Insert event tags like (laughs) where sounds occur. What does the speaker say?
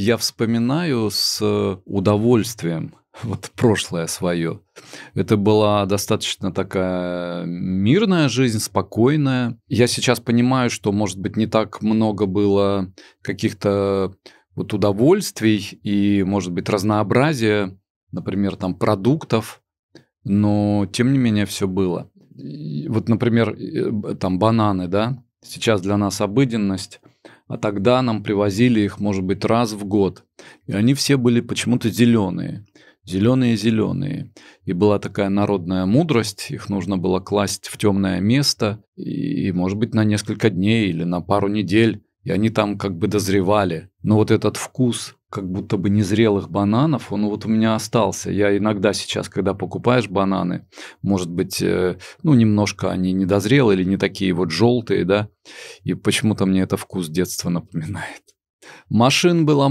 я вспоминаю с э, удовольствием (laughs) вот прошлое свое. Это была достаточно такая мирная жизнь, спокойная. Я сейчас понимаю, что, может быть, не так много было каких-то вот удовольствий и, может быть, разнообразия, например, там продуктов, но тем не менее все было. вот, например, э, там бананы, да, сейчас для нас обыденность, а тогда нам привозили их, может быть, раз в год. И они все были почему-то зеленые. Зеленые-зеленые. И была такая народная мудрость, их нужно было класть в темное место, и, может быть, на несколько дней или на пару недель и они там как бы дозревали. Но вот этот вкус как будто бы незрелых бананов, он вот у меня остался. Я иногда сейчас, когда покупаешь бананы, может быть, э, ну, немножко они недозрелые или не такие вот желтые, да, и почему-то мне это вкус детства напоминает. Машин было